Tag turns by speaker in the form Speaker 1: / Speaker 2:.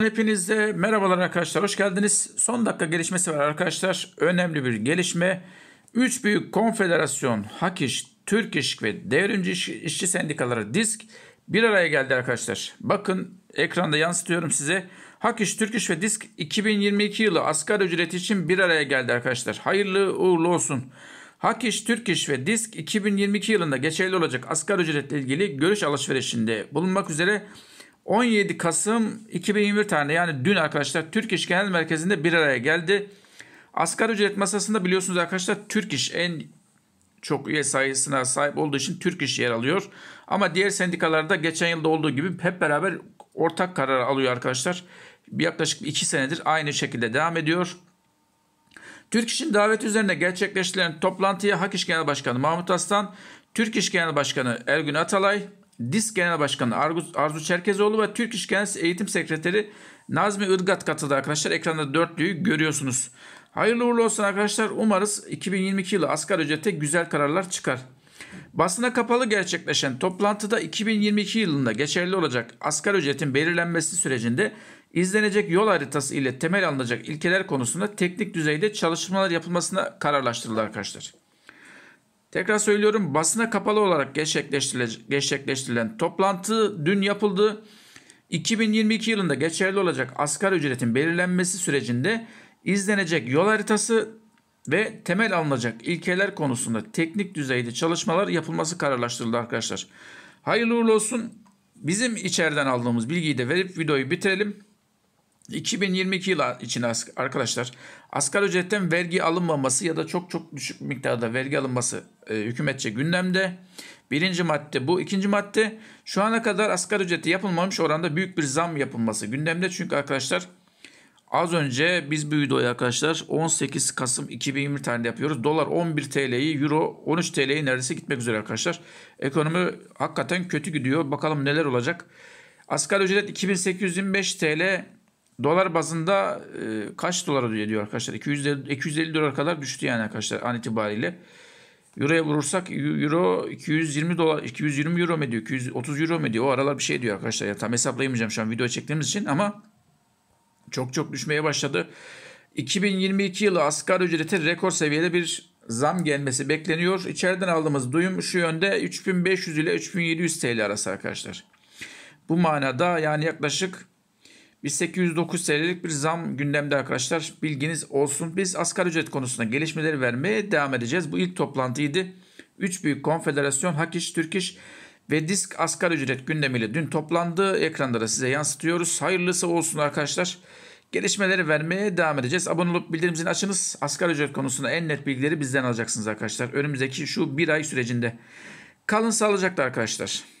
Speaker 1: Hepinize merhabalar arkadaşlar. Hoş geldiniz. Son dakika gelişmesi var arkadaşlar. Önemli bir gelişme. Üç büyük konfederasyon Hak Türk İş ve Devrimci İş, İşçi Sendikaları DISK bir araya geldi arkadaşlar. Bakın ekranda yansıtıyorum size. Hak Türk İş ve DISK 2022 yılı asgari ücreti için bir araya geldi arkadaşlar. Hayırlı uğurlu olsun. Hak Türk İş ve DISK 2022 yılında geçerli olacak asgari ücretle ilgili görüş alışverişinde bulunmak üzere 17 Kasım 2021 tarihinde yani dün arkadaşlar Türk İş Genel Merkezi'nde bir araya geldi. Asgari ücret masasında biliyorsunuz arkadaşlar Türk İş en çok üye sayısına sahip olduğu için Türk İş yer alıyor. Ama diğer sendikalarda geçen yılda olduğu gibi hep beraber ortak karar alıyor arkadaşlar. Yaklaşık 2 senedir aynı şekilde devam ediyor. Türk İş'in daveti üzerine gerçekleştirilen toplantıya Hak İş Genel Başkanı Mahmut Aslan, Türk İş Genel Başkanı Ergün Atalay, DİS Genel Başkanı Arzu Çerkezoğlu ve Türk İş Genel Eğitim Sekreteri Nazmi Irgat katıldı arkadaşlar. Ekranda dörtlüyü görüyorsunuz. Hayırlı uğurlu olsun arkadaşlar. Umarız 2022 yılı asgari ücrete güzel kararlar çıkar. Basına kapalı gerçekleşen toplantıda 2022 yılında geçerli olacak asgari ücretin belirlenmesi sürecinde izlenecek yol haritası ile temel alınacak ilkeler konusunda teknik düzeyde çalışmalar yapılmasına kararlaştırıldı arkadaşlar. Tekrar söylüyorum basına kapalı olarak gerçekleştirilen toplantı dün yapıldı. 2022 yılında geçerli olacak asgari ücretin belirlenmesi sürecinde izlenecek yol haritası ve temel alınacak ilkeler konusunda teknik düzeyde çalışmalar yapılması kararlaştırıldı arkadaşlar. Hayırlı uğurlu olsun. Bizim içeriden aldığımız bilgiyi de verip videoyu bitirelim. 2022 yılı için arkadaşlar asgari ücretten vergi alınmaması ya da çok çok düşük miktarda vergi alınması e, hükümetçe gündemde. Birinci madde bu. ikinci madde şu ana kadar asgari ücreti yapılmamış oranda büyük bir zam yapılması gündemde. Çünkü arkadaşlar az önce biz bu videoyu arkadaşlar 18 Kasım 2020 tarihinde yapıyoruz. Dolar 11 TL'yi, Euro 13 TL'yi neredeyse gitmek üzere arkadaşlar. Ekonomi hakikaten kötü gidiyor. Bakalım neler olacak. Asgari ücret 2825 TL Dolar bazında e, kaç dolara diyor arkadaşlar? 200, 250 dolar kadar düştü yani arkadaşlar an itibariyle. Euro'ya vurursak euro 220 dolar 220 euro mu diyor 230 euro mu diyor o aralar bir şey diyor arkadaşlar. Yani tam hesaplayamayacağım şu an video çektiğimiz için ama çok çok düşmeye başladı. 2022 yılı asgari ücrete rekor seviyede bir zam gelmesi bekleniyor. İçeriden aldığımız duyum şu yönde 3500 ile 3700 TL arası arkadaşlar. Bu manada yani yaklaşık 1809 TL'lik bir zam gündemde arkadaşlar. Bilginiz olsun. Biz asgari ücret konusunda gelişmeleri vermeye devam edeceğiz. Bu ilk toplantıydı. 3 büyük konfederasyon Hakiş, Türkiş ve Disk asgari ücret gündemiyle dün toplandı. Ekranda da size yansıtıyoruz. Hayırlısı olsun arkadaşlar. Gelişmeleri vermeye devam edeceğiz. Abone olup bildirim zilini açınız. Asgari ücret konusunda en net bilgileri bizden alacaksınız arkadaşlar. Önümüzdeki şu bir ay sürecinde. Kalın sağlıcakla arkadaşlar.